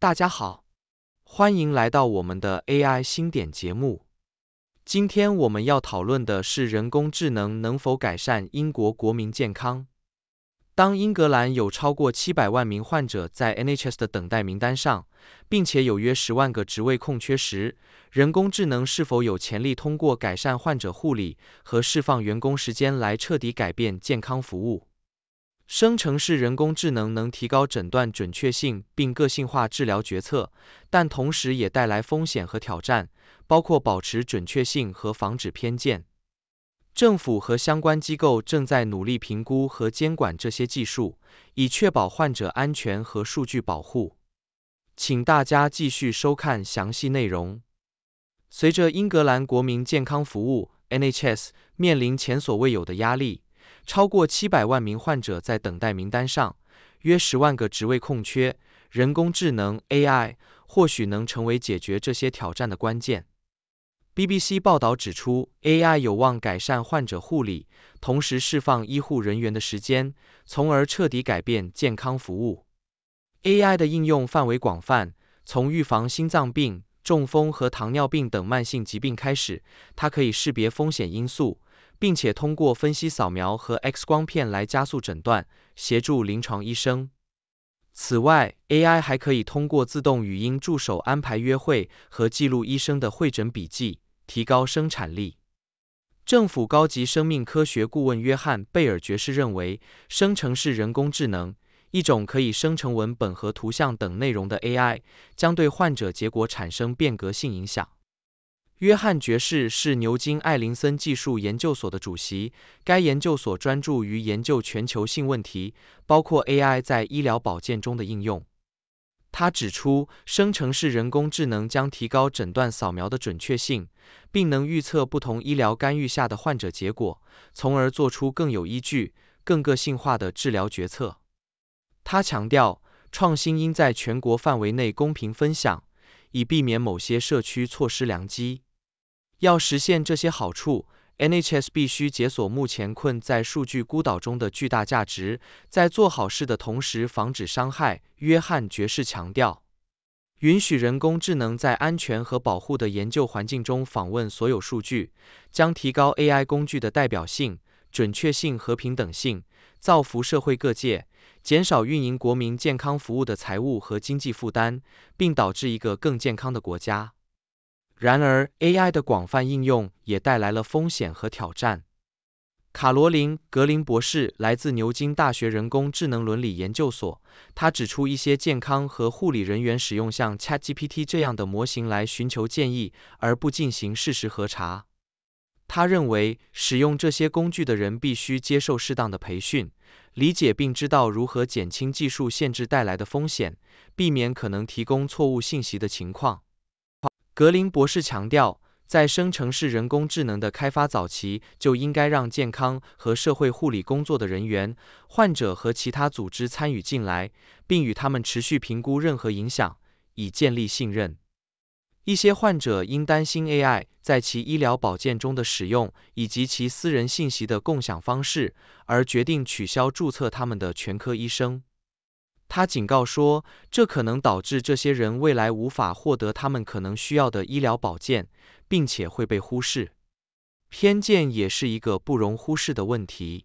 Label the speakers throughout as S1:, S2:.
S1: 大家好，欢迎来到我们的 AI 新点节目。今天我们要讨论的是人工智能能否改善英国国民健康。当英格兰有超过700万名患者在 NHS 的等待名单上，并且有约10万个职位空缺时，人工智能是否有潜力通过改善患者护理和释放员工时间来彻底改变健康服务？生成式人工智能能提高诊断准确性并个性化治疗决策，但同时也带来风险和挑战，包括保持准确性和防止偏见。政府和相关机构正在努力评估和监管这些技术，以确保患者安全和数据保护。请大家继续收看详细内容。随着英格兰国民健康服务 （NHS） 面临前所未有的压力。超过七百万名患者在等待名单上，约十万个职位空缺，人工智能 AI 或许能成为解决这些挑战的关键。BBC 报道指出，AI 有望改善患者护理，同时释放医护人员的时间，从而彻底改变健康服务。AI 的应用范围广泛，从预防心脏病、中风和糖尿病等慢性疾病开始，它可以识别风险因素。并且通过分析扫描和 X 光片来加速诊断，协助临床医生。此外，AI 还可以通过自动语音助手安排约会和记录医生的会诊笔记，提高生产力。政府高级生命科学顾问约翰·贝尔爵士认为，生成式人工智能，一种可以生成文本和图像等内容的 AI，将对患者结果产生变革性影响。约翰爵士是牛津艾林森技术研究所的主席，该研究所专注于研究全球性问题，包括 AI 在医疗保健中的应用。他指出，生成式人工智能将提高诊断扫描的准确性，并能预测不同医疗干预下的患者结果，从而做出更有依据、更个性化的治疗决策。他强调，创新应在全国范围内公平分享，以避免某些社区错失良机。要实现这些好处，NHS 必须解锁目前困在数据孤岛中的巨大价值，在做好事的同时防止伤害。约翰爵士强调，允许人工智能在安全和保护的研究环境中访问所有数据，将提高 AI 工具的代表性、准确性和平等性，造福社会各界，减少运营国民健康服务的财务和经济负担，并导致一个更健康的国家。然而，AI 的广泛应用也带来了风险和挑战。卡罗琳·格林博士来自牛津大学人工智能伦理研究所，她指出一些健康和护理人员使用像 ChatGPT 这样的模型来寻求建议，而不进行事实核查。他认为，使用这些工具的人必须接受适当的培训，理解并知道如何减轻技术限制带来的风险，避免可能提供错误信息的情况。格林博士强调，在生成式人工智能的开发早期，就应该让健康和社会护理工作的人员、患者和其他组织参与进来，并与他们持续评估任何影响，以建立信任。一些患者因担心 AI 在其医疗保健中的使用以及其私人信息的共享方式，而决定取消注册他们的全科医生。他警告说，这可能导致这些人未来无法获得他们可能需要的医疗保健，并且会被忽视。偏见也是一个不容忽视的问题。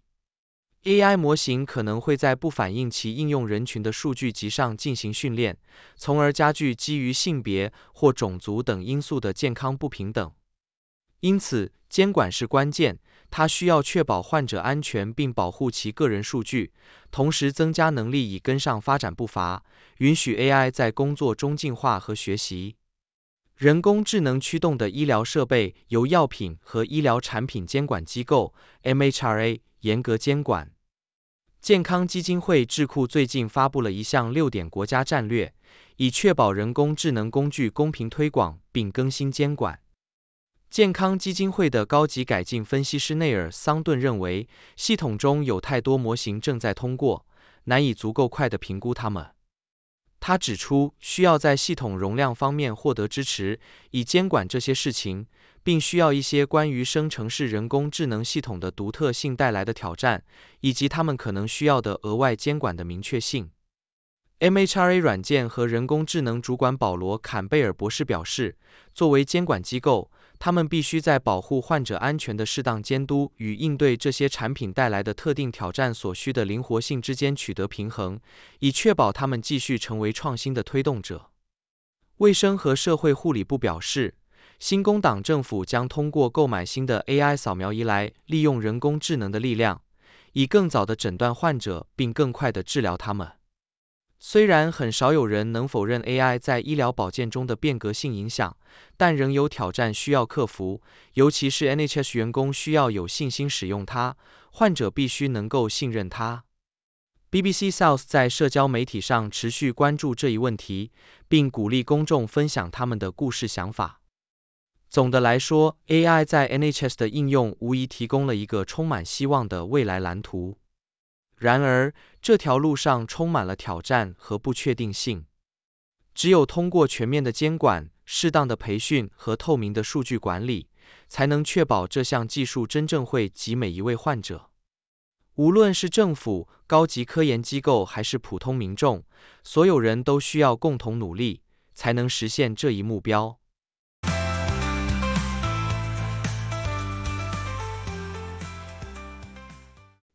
S1: AI 模型可能会在不反映其应用人群的数据集上进行训练，从而加剧基于性别或种族等因素的健康不平等。因此，监管是关键，它需要确保患者安全并保护其个人数据，同时增加能力以跟上发展步伐，允许 AI 在工作中进化和学习。人工智能驱动的医疗设备由药品和医疗产品监管机构 MHRA 严格监管。健康基金会智库最近发布了一项六点国家战略，以确保人工智能工具公平推广并更新监管。健康基金会的高级改进分析师内尔·桑顿认为，系统中有太多模型正在通过，难以足够快地评估它们。他指出，需要在系统容量方面获得支持，以监管这些事情，并需要一些关于生成式人工智能系统的独特性带来的挑战，以及他们可能需要的额外监管的明确性。MHA r 软件和人工智能主管保罗·坎贝尔博士表示，作为监管机构。他们必须在保护患者安全的适当监督与应对这些产品带来的特定挑战所需的灵活性之间取得平衡，以确保他们继续成为创新的推动者。卫生和社会护理部表示，新工党政府将通过购买新的 AI 扫描仪来利用人工智能的力量，以更早的诊断患者并更快的治疗他们。虽然很少有人能否认 AI 在医疗保健中的变革性影响，但仍有挑战需要克服，尤其是 NHS 员工需要有信心使用它，患者必须能够信任它。BBC South 在社交媒体上持续关注这一问题，并鼓励公众分享他们的故事想法。总的来说，AI 在 NHS 的应用无疑提供了一个充满希望的未来蓝图。然而，这条路上充满了挑战和不确定性。只有通过全面的监管、适当的培训和透明的数据管理，才能确保这项技术真正惠及每一位患者。无论是政府、高级科研机构还是普通民众，所有人都需要共同努力，才能实现这一目标。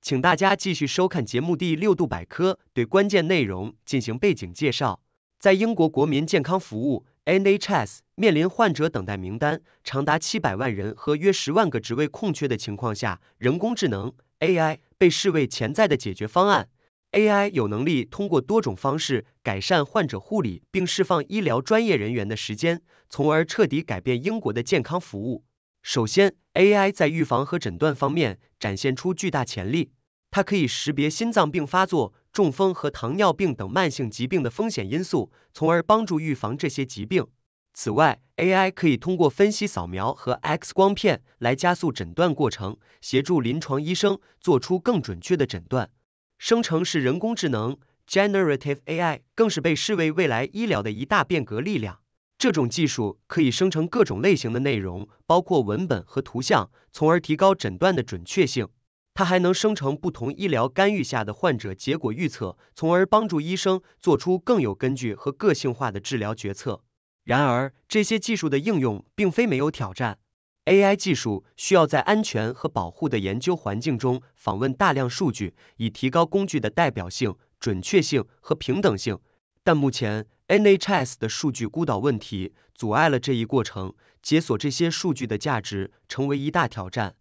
S2: 请大家继续收看节目第六度百科，对关键内容进行背景介绍。在英国国民健康服务 NHS 面临患者等待名单长达七百万人和约十万个职位空缺的情况下，人工智能 AI 被视为潜在的解决方案。AI 有能力通过多种方式改善患者护理，并释放医疗专业人员的时间，从而彻底改变英国的健康服务。首先，AI 在预防和诊断方面展现出巨大潜力。它可以识别心脏病发作、中风和糖尿病等慢性疾病的风险因素，从而帮助预防这些疾病。此外，AI 可以通过分析扫描和 X 光片来加速诊断过程，协助临床医生做出更准确的诊断。生成式人工智能 （Generative AI） 更是被视为未来医疗的一大变革力量。这种技术可以生成各种类型的内容，包括文本和图像，从而提高诊断的准确性。它还能生成不同医疗干预下的患者结果预测，从而帮助医生做出更有根据和个性化的治疗决策。然而，这些技术的应用并非没有挑战。AI 技术需要在安全和保护的研究环境中访问大量数据，以提高工具的代表性、准确性和平等性。但目前，NHS 的数据孤岛问题阻碍了这一过程，解锁这些数据的价值成为一大挑战。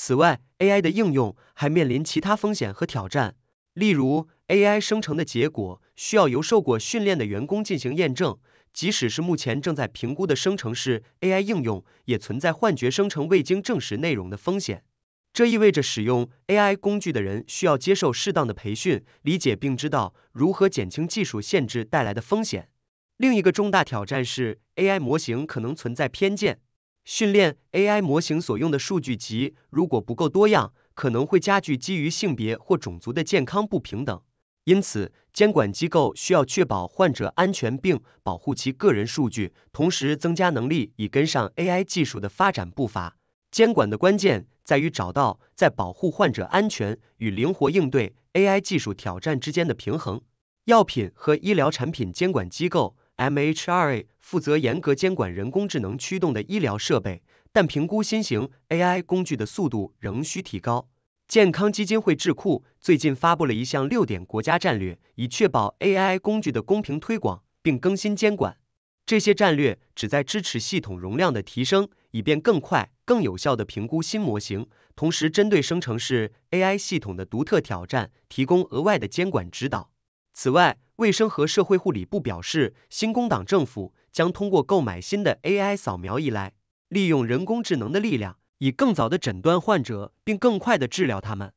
S2: 此外，AI 的应用还面临其他风险和挑战，例如，AI 生成的结果需要由受过训练的员工进行验证，即使是目前正在评估的生成式 AI 应用，也存在幻觉生成未经证实内容的风险。这意味着使用 AI 工具的人需要接受适当的培训，理解并知道如何减轻技术限制带来的风险。另一个重大挑战是，AI 模型可能存在偏见。训练 AI 模型所用的数据集如果不够多样，可能会加剧基于性别或种族的健康不平等。因此，监管机构需要确保患者安全并保护其个人数据，同时增加能力以跟上 AI 技术的发展步伐。监管的关键在于找到在保护患者安全与灵活应对 AI 技术挑战之间的平衡。药品和医疗产品监管机构。MHRA 负责严格监管人工智能驱动的医疗设备，但评估新型 AI 工具的速度仍需提高。健康基金会智库最近发布了一项六点国家战略，以确保 AI 工具的公平推广，并更新监管。这些战略旨在支持系统容量的提升，以便更快、更有效地评估新模型，同时针对生成式 AI 系统的独特挑战提供额外的监管指导。此外，卫生和社会护理部表示，新工党政府将通过购买新的 AI 扫描仪来利用人工智能的力量，以更早的诊断患者并更快的治疗他们。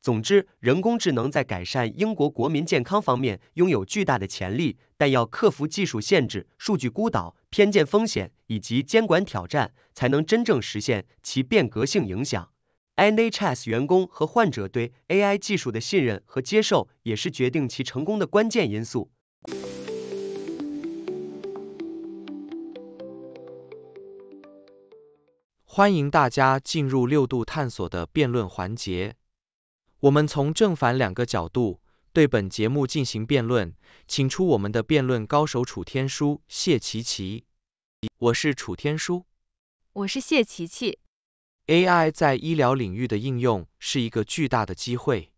S2: 总之，人工智能在改善英国国民健康方面拥有巨大的潜力，但要克服技术限制、数据孤岛、偏见风险以及监管挑战，才能真正实现其变革性影响。NHS 员工和患者对 AI 技术的信任和接受，也是决定其成功的关键因素。欢迎
S1: 大家进入六度探索的辩论环节。我们从正反两个角度对本节目进行辩论，请出我们的辩论高手楚天舒、谢琪琪。我是楚天舒。我是谢琪琪。AI 在医疗领域的应用是一个巨大的机会。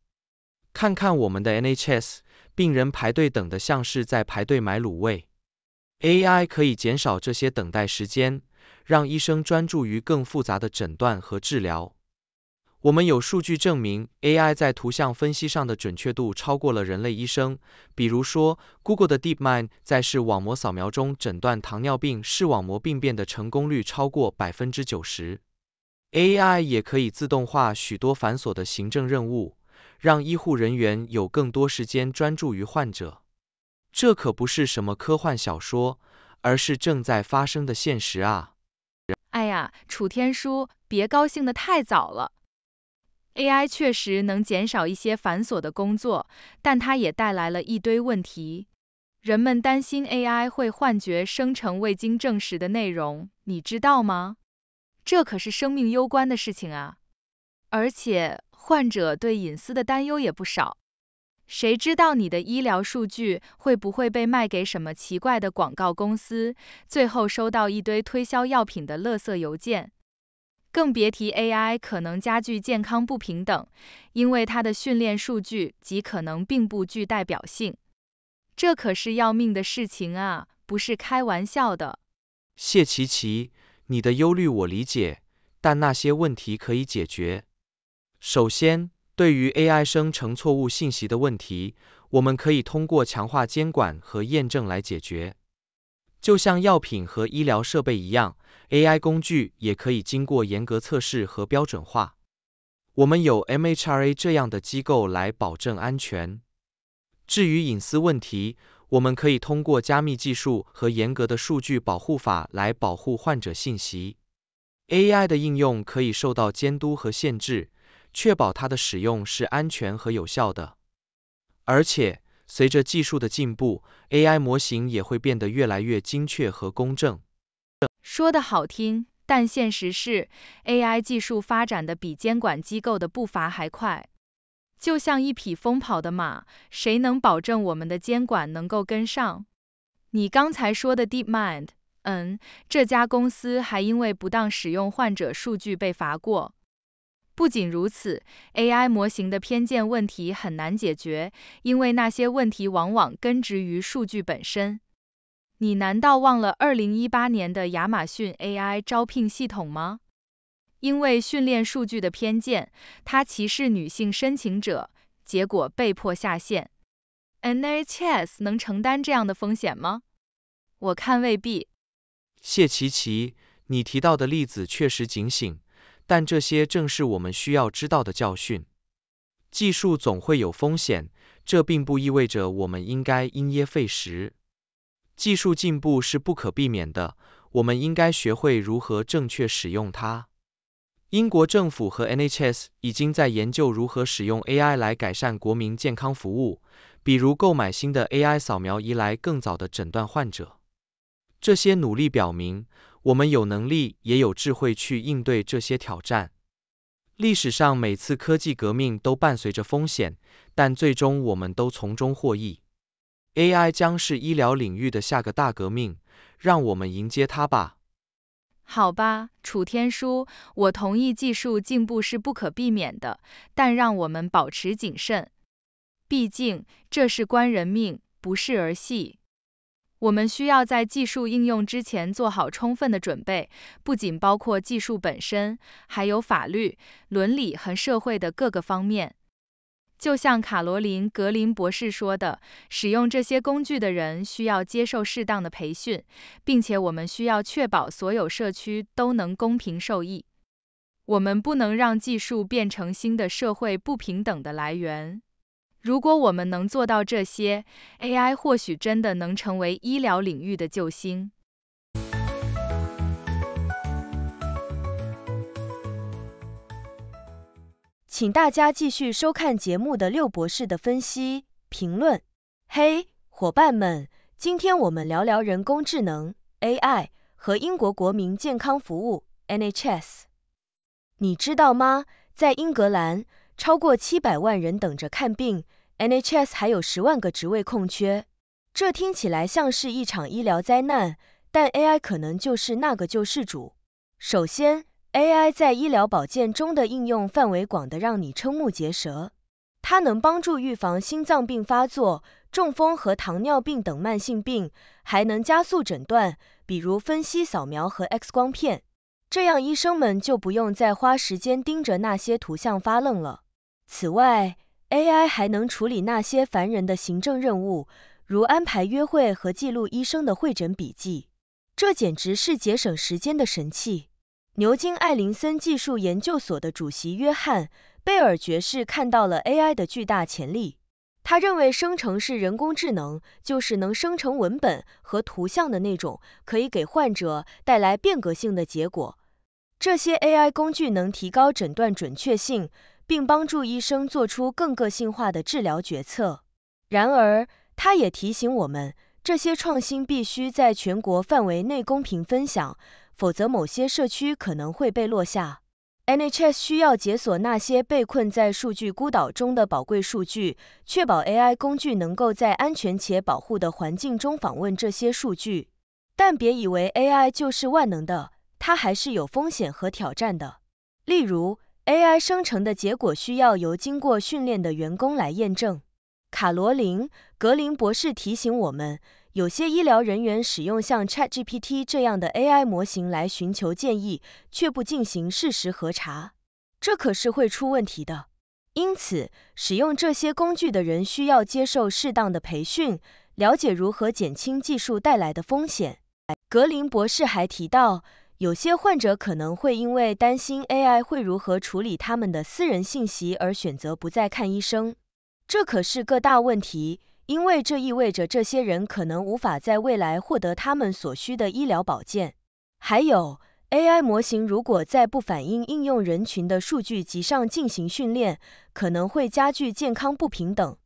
S1: 看看我们的 NHS，病人排队等的像是在排队买卤味。AI 可以减少这些等待时间，让医生专注于更复杂的诊断和治疗。我们有数据证明，AI 在图像分析上的准确度超过了人类医生。比如说，Google 的 DeepMind 在视网膜扫描中诊断糖尿病视网膜病变的成功率超过百分之九十。AI 也可以自动化许多繁琐的行政任务，让医护人员有更多时间专注于患者。这可不是什么科幻小说，而是正在发生的现实啊！
S3: 哎呀，楚天舒，别高兴的太早了。AI 确实能减少一些繁琐的工作，但它也带来了一堆问题。人们担心 AI 会幻觉生成未经证实的内容，你知道吗？这可是生命攸关的事情啊！而且患者对隐私的担忧也不少，谁知道你的医疗数据会不会被卖给什么奇怪的广告公司，最后收到一堆推销药品的垃圾邮件？更别提 AI 可能加剧健康不平等，因为它的训练数据极可能并不具代表性。这可是要命的事情啊，不是开玩笑的。
S1: 谢奇奇。你的忧虑我理解，但那些问题可以解决。首先，对于 AI 生成错误信息的问题，我们可以通过强化监管和验证来解决。就像药品和医疗设备一样，AI 工具也可以经过严格测试和标准化。我们有 MHRA 这样的机构来保证安全。至于隐私问题，我们可以通过加密技术和严格的数据保护法来保护患者信息。AI 的应用可以受到监督和限制，确保它的使用是安全和有效的。而且，随着技术的进步，AI 模型也会变得越来越精确和公正。
S3: 说的好听，但现实是，AI 技术发展的比监管机构的步伐还快。就像一匹疯跑的马，谁能保证我们的监管能够跟上？你刚才说的 DeepMind，嗯，这家公司还因为不当使用患者数据被罚过。不仅如此，AI 模型的偏见问题很难解决，因为那些问题往往根植于数据本身。你难道忘了2018年的亚马逊 AI 招聘系统吗？因为训练数据的偏见，他歧视女性申请者，结果被迫下线。NHS 能承担这样的风险吗？我看未必。
S1: 谢奇奇，你提到的例子确实警醒，但这些正是我们需要知道的教训。技术总会有风险，这并不意味着我们应该因噎废食。技术进步是不可避免的，我们应该学会如何正确使用它。英国政府和 NHS 已经在研究如何使用 AI 来改善国民健康服务，比如购买新的 AI 扫描仪来更早的诊断患者。这些努力表明，我们有能力也有智慧去应对这些挑战。历史上每次科技革命都伴随着风险，但最终我们都从中获益。AI 将是医疗领域的下个大革命，让我们迎接它吧。
S3: 好吧，楚天舒，我同意技术进步是不可避免的，但让我们保持谨慎。毕竟这是关人命，不是儿戏。我们需要在技术应用之前做好充分的准备，不仅包括技术本身，还有法律、伦理和社会的各个方面。就像卡罗琳·格林博士说的，使用这些工具的人需要接受适当的培训，并且我们需要确保所有社区都能公平受益。我们不能让技术变成新的社会不平等的来源。如果我们能做到这些，AI 或许真的能成为医疗领域的救
S4: 星。请大家继续收看节目的六博士的分析评论。嘿，伙伴们，今天我们聊聊人工智能 AI 和英国国民健康服务 NHS。你知道吗？在英格兰，超过七百万人等着看病，NHS 还有十万个职位空缺。这听起来像是一场医疗灾难，但 AI 可能就是那个救世主。首先，AI 在医疗保健中的应用范围广得让你瞠目结舌。它能帮助预防心脏病发作、中风和糖尿病等慢性病，还能加速诊断，比如分析扫描和 X 光片，这样医生们就不用再花时间盯着那些图像发愣了。此外，AI 还能处理那些烦人的行政任务，如安排约会和记录医生的会诊笔记，这简直是节省时间的神器。牛津艾林森技术研究所的主席约翰·贝尔爵士看到了 AI 的巨大潜力。他认为，生成式人工智能就是能生成文本和图像的那种，可以给患者带来变革性的结果。这些 AI 工具能提高诊断准确性，并帮助医生做出更个性化的治疗决策。然而，他也提醒我们，这些创新必须在全国范围内公平分享。否则，某些社区可能会被落下。n h s 需要解锁那些被困在数据孤岛中的宝贵数据，确保 AI 工具能够在安全且保护的环境中访问这些数据。但别以为 AI 就是万能的，它还是有风险和挑战的。例如，AI 生成的结果需要由经过训练的员工来验证。卡罗琳·格林博士提醒我们。有些医疗人员使用像 ChatGPT 这样的 AI 模型来寻求建议，却不进行事实核查，这可是会出问题的。因此，使用这些工具的人需要接受适当的培训，了解如何减轻技术带来的风险。格林博士还提到，有些患者可能会因为担心 AI 会如何处理他们的私人信息而选择不再看医生，这可是个大问题。因为这意味着这些人可能无法在未来获得他们所需的医疗保健。还有，AI 模型如果在不反映应用人群的数据集上进行训练，可能会加剧健康不平等。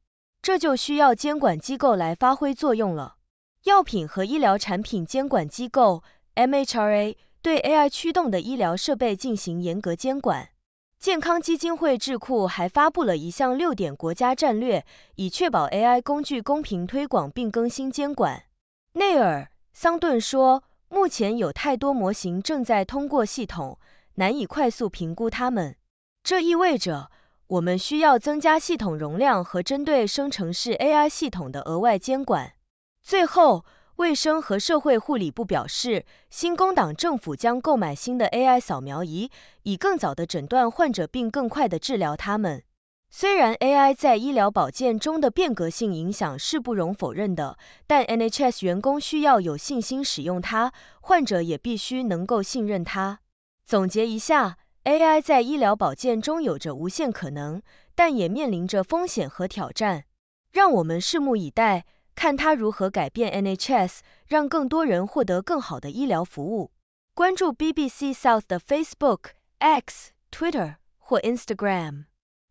S4: 这就需要监管机构来发挥作用了。药品和医疗产品监管机构 MHRA 对 AI 驱动的医疗设备进行严格监管。健康基金会智库还发布了一项六点国家战略，以确保 AI 工具公平推广并更新监管。内尔·桑顿说：“目前有太多模型正在通过系统，难以快速评估它们。这意味着我们需要增加系统容量和针对生成式 AI 系统的额外监管。”最后。卫生和社会护理部表示，新工党政府将购买新的 AI 扫描仪，以更早地诊断患者并更快地治疗他们。虽然 AI 在医疗保健中的变革性影响是不容否认的，但 NHS 员工需要有信心使用它，患者也必须能够信任它。总结一下，AI 在医疗保健中有着无限可能，但也面临着风险和挑战。让我们拭目以待。看他如何改变 NHS，让更多人获得更好的医疗服务。关注 BBC South 的 Facebook、X、Twitter 或 Instagram，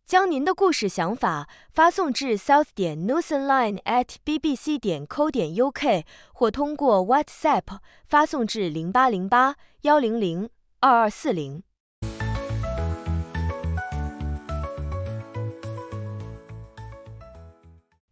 S4: 将您的故事想法发送至 south.newsline@bbc.co.uk 点 at 点点或通过 WhatsApp 发送至0808 100 2240。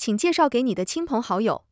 S4: 请介绍给你的亲朋好友。